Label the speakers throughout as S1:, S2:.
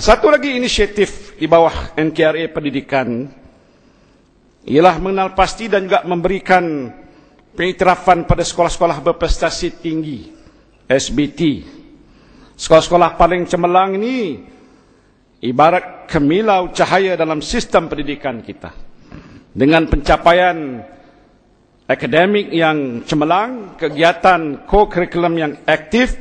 S1: Dan satu lagi inisiatif di bawah NKRA pendidikan ialah mengenal pasti dan juga memberikan pengiktirafan pada sekolah-sekolah berprestasi tinggi SBT. Sekolah-sekolah paling cemerlang ini ibarat kemilau cahaya dalam sistem pendidikan kita. Dengan pencapaian akademik yang cemerlang, kegiatan co-curriculum yang aktif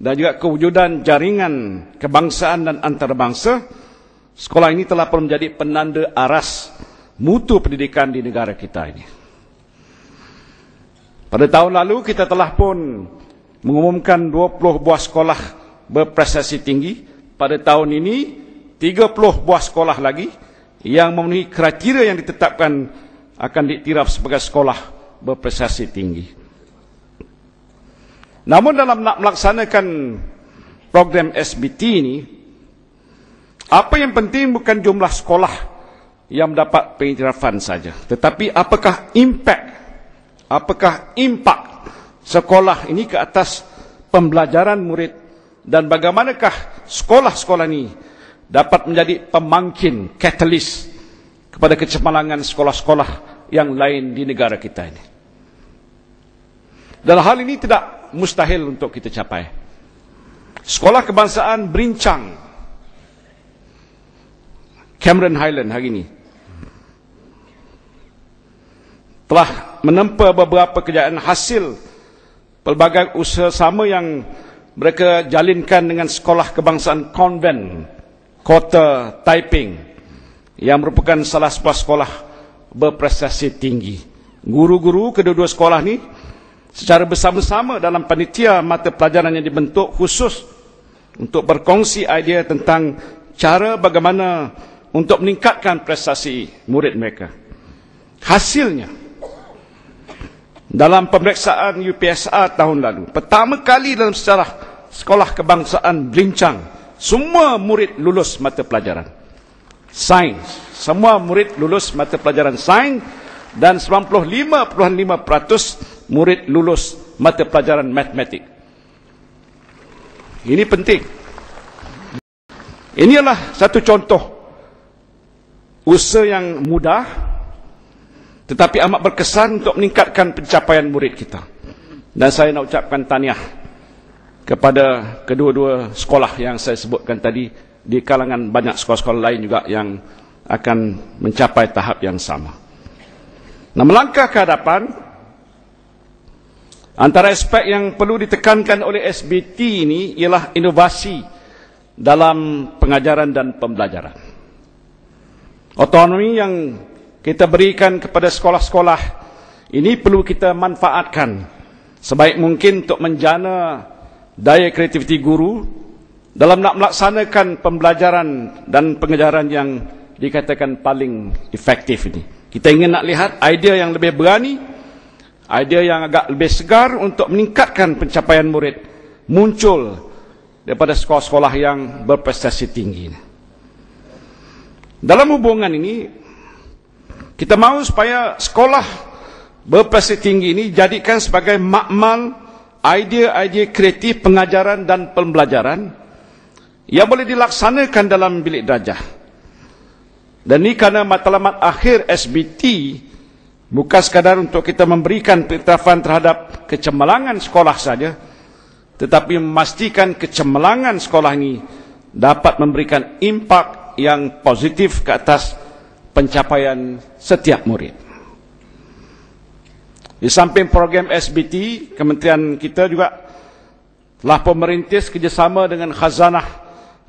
S1: dan juga kewujudan jaringan kebangsaan dan antarabangsa, sekolah ini telah pun menjadi penanda aras mutu pendidikan di negara kita ini. Pada tahun lalu kita telah pun mengumumkan 20 buah sekolah berprestasi tinggi. Pada tahun ini 30 buah sekolah lagi yang memenuhi kriteria yang ditetapkan akan diiktiraf sebagai sekolah berprestasi tinggi. Namun dalam nak melaksanakan program SBT ini, apa yang penting bukan jumlah sekolah yang dapat pengiktirafan saja. Tetapi apakah impak, apakah impak sekolah ini ke atas pembelajaran murid dan bagaimanakah sekolah-sekolah ini dapat menjadi pemangkin, katalis kepada kecemerlangan sekolah-sekolah yang lain di negara kita ini. Dalam hal ini tidak mustahil untuk kita capai. Sekolah kebangsaan berincang. Cameron Highland hari ini. Telah menempa beberapa kejayaan hasil pelbagai usaha sama yang mereka jalinkan dengan sekolah kebangsaan convent kota Taiping yang merupakan salah sebuah sekolah berprestasi tinggi. Guru-guru kedua-dua sekolah ni secara bersama-sama dalam panitia mata pelajaran yang dibentuk khusus untuk berkongsi idea tentang cara bagaimana untuk meningkatkan prestasi murid mereka. Hasilnya, dalam pemeriksaan UPSA tahun lalu, pertama kali dalam sejarah sekolah kebangsaan berincang semua murid lulus mata pelajaran. Sains. Semua murid lulus mata pelajaran sains dan 95.5% murid lulus mata pelajaran matematik. Ini penting. Inilah satu contoh usaha yang mudah tetapi amat berkesan untuk meningkatkan pencapaian murid kita. Dan saya nak ucapkan tahniah kepada kedua-dua sekolah yang saya sebutkan tadi di kalangan banyak sekolah-sekolah lain juga yang akan mencapai tahap yang sama. Nah, melangkah ke hadapan, Antara aspek yang perlu ditekankan oleh SBT ini ialah inovasi dalam pengajaran dan pembelajaran. Otonomi yang kita berikan kepada sekolah-sekolah ini perlu kita manfaatkan sebaik mungkin untuk menjana daya kreativiti guru dalam nak melaksanakan pembelajaran dan pengajaran yang dikatakan paling efektif ini. Kita ingin nak lihat idea yang lebih berani idea yang agak lebih segar untuk meningkatkan pencapaian murid muncul daripada sekolah-sekolah yang berprestasi tinggi. Dalam hubungan ini, kita mahu supaya sekolah berprestasi tinggi ini jadikan sebagai makmal idea-idea kreatif pengajaran dan pembelajaran yang boleh dilaksanakan dalam bilik darjah. Dan ini kerana matlamat akhir SBT Bukan sekadar untuk kita memberikan pengiktirafan terhadap kecemerlangan sekolah saja, tetapi memastikan kecemerlangan sekolah ini dapat memberikan impak yang positif ke atas pencapaian setiap murid. Di samping program SBT, kementerian kita juga telah pemerintis kerjasama dengan Khazanah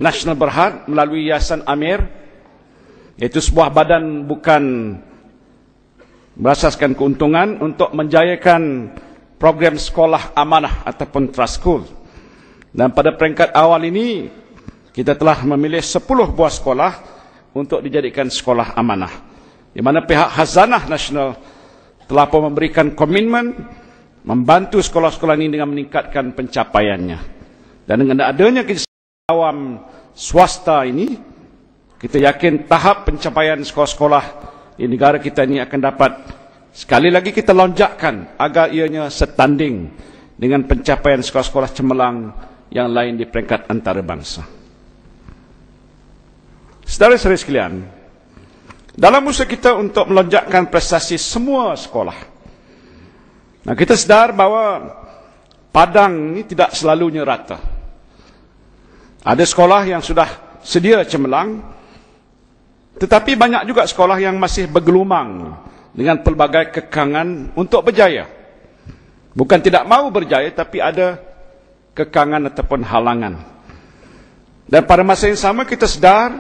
S1: Nasional Berhad melalui Yayasan Amir, iaitu sebuah badan bukan berasaskan keuntungan untuk menjayakan program sekolah amanah ataupun trust school. Dan pada peringkat awal ini, kita telah memilih 10 buah sekolah untuk dijadikan sekolah amanah. Di mana pihak Hazanah Nasional telah pun memberikan komitmen membantu sekolah-sekolah ini dengan meningkatkan pencapaiannya. Dan dengan adanya kerjasama awam swasta ini, kita yakin tahap pencapaian sekolah-sekolah di negara kita ini akan dapat sekali lagi kita lonjakkan agar ianya setanding dengan pencapaian sekolah-sekolah cemerlang yang lain di peringkat antarabangsa. Saudara-saudara sekalian, dalam usaha kita untuk melonjakkan prestasi semua sekolah, nah kita sedar bahawa padang ini tidak selalunya rata. Ada sekolah yang sudah sedia cemerlang, tetapi banyak juga sekolah yang masih bergelumang dengan pelbagai kekangan untuk berjaya. Bukan tidak mau berjaya tapi ada kekangan ataupun halangan. Dan pada masa yang sama kita sedar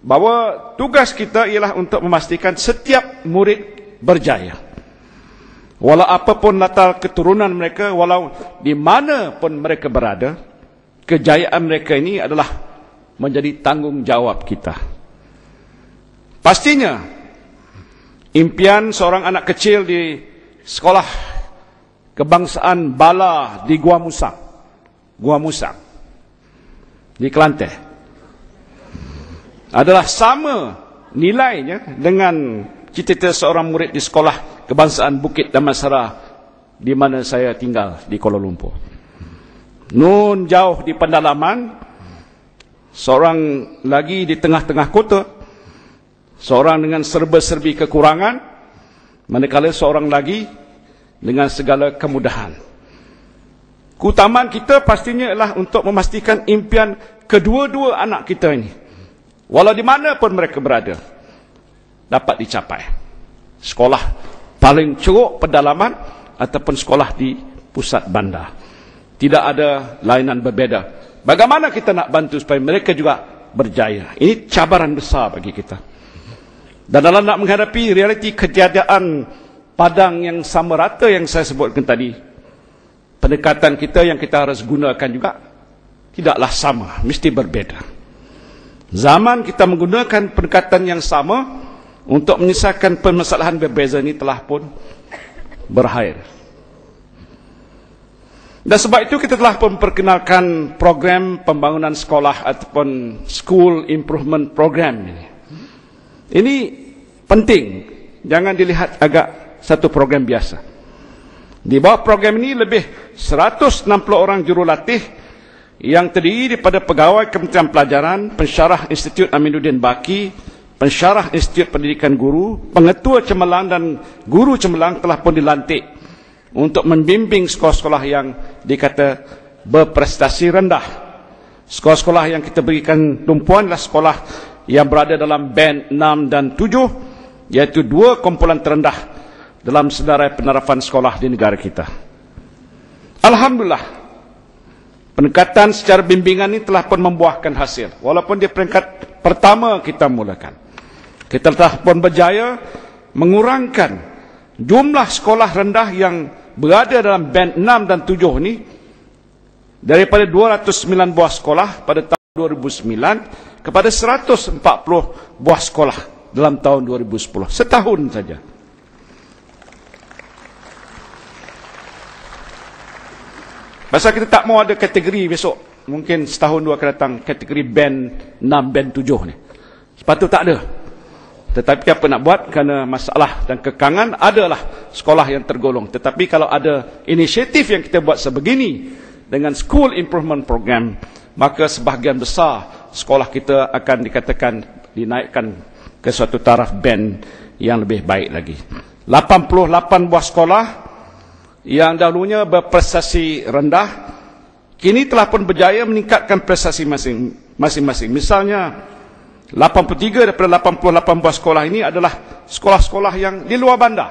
S1: bahawa tugas kita ialah untuk memastikan setiap murid berjaya. Walau apapun latar keturunan mereka, walau di mana pun mereka berada, kejayaan mereka ini adalah menjadi tanggungjawab kita. Pastinya impian seorang anak kecil di sekolah kebangsaan Bala di Gua Musang. Gua Musang. Di Kelantan. Adalah sama nilainya dengan cita-cita seorang murid di sekolah kebangsaan Bukit Damansara di mana saya tinggal di Kuala Lumpur. Nun jauh di pendalaman, seorang lagi di tengah-tengah kota, Seorang dengan serba-serbi kekurangan, manakala seorang lagi dengan segala kemudahan. Kutaman kita pastinya ialah untuk memastikan impian kedua-dua anak kita ini. Walau di mana pun mereka berada, dapat dicapai. Sekolah paling ceruk pedalaman ataupun sekolah di pusat bandar. Tidak ada lainan berbeda. Bagaimana kita nak bantu supaya mereka juga berjaya. Ini cabaran besar bagi kita. Dan dalam nak menghadapi realiti kejadian padang yang sama rata yang saya sebutkan tadi, pendekatan kita yang kita harus gunakan juga, tidaklah sama, mesti berbeza. Zaman kita menggunakan pendekatan yang sama untuk menyelesaikan permasalahan berbeza ini telah pun berakhir. Dan sebab itu kita telah memperkenalkan program pembangunan sekolah ataupun School Improvement Program ini. Ini penting. Jangan dilihat agak satu program biasa. Di bawah program ini lebih 160 orang jurulatih yang terdiri daripada pegawai Kementerian Pelajaran, Pensyarah Institut Aminuddin Baki, Pensyarah Institut Pendidikan Guru, Pengetua Cemerlang dan Guru Cemerlang telah pun dilantik untuk membimbing sekolah-sekolah yang dikata berprestasi rendah. Sekolah-sekolah yang kita berikan tumpuan adalah sekolah yang berada dalam band 6 dan 7 iaitu dua kumpulan terendah dalam senarai penerapan sekolah di negara kita. Alhamdulillah pendekatan secara bimbingan ini telah pun membuahkan hasil walaupun di peringkat pertama kita mulakan. Kita telah pun berjaya mengurangkan jumlah sekolah rendah yang berada dalam band 6 dan 7 ini daripada 209 buah sekolah pada tahun 2009 kepada 140 buah sekolah dalam tahun 2010 setahun saja masa kita tak mau ada kategori besok mungkin setahun dua akan datang kategori band 6 band 7 ni sepatut tak ada tetapi apa nak buat kerana masalah dan kekangan adalah sekolah yang tergolong tetapi kalau ada inisiatif yang kita buat sebegini dengan school improvement program maka sebahagian besar sekolah kita akan dikatakan dinaikkan ke suatu taraf band yang lebih baik lagi. 88 buah sekolah yang dahulunya berprestasi rendah kini telah pun berjaya meningkatkan prestasi masing-masing. Misalnya 83 daripada 88 buah sekolah ini adalah sekolah-sekolah yang di luar bandar.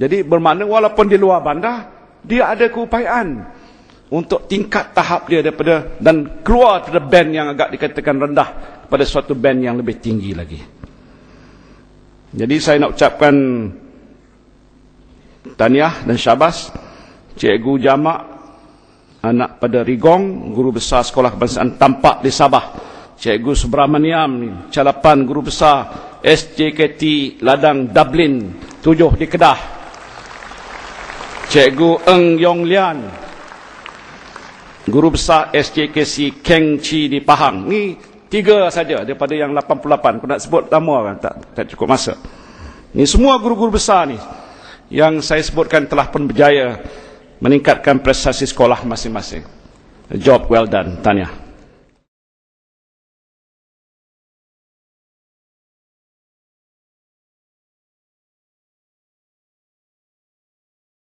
S1: Jadi bermakna walaupun di luar bandar dia ada keupayaan untuk tingkat tahap dia daripada dan keluar daripada band yang agak dikatakan rendah kepada suatu band yang lebih tinggi lagi. Jadi saya nak ucapkan taniah dan syabas Cikgu Jamak anak pada Rigong, guru besar Sekolah Kebangsaan Tampak di Sabah. Cikgu Subramaniam, calapan guru besar SJKT Ladang Dublin, tujuh di Kedah. Cikgu Eng Yong Lian, guru besar SJKC Keng Chi di Pahang. Ni tiga saja daripada yang 88. Pernah sebut lama kan? Tak, tak cukup masa. Ni semua guru-guru besar ni yang saya sebutkan telah pun berjaya meningkatkan prestasi sekolah masing-masing. A job well done. Tahniah.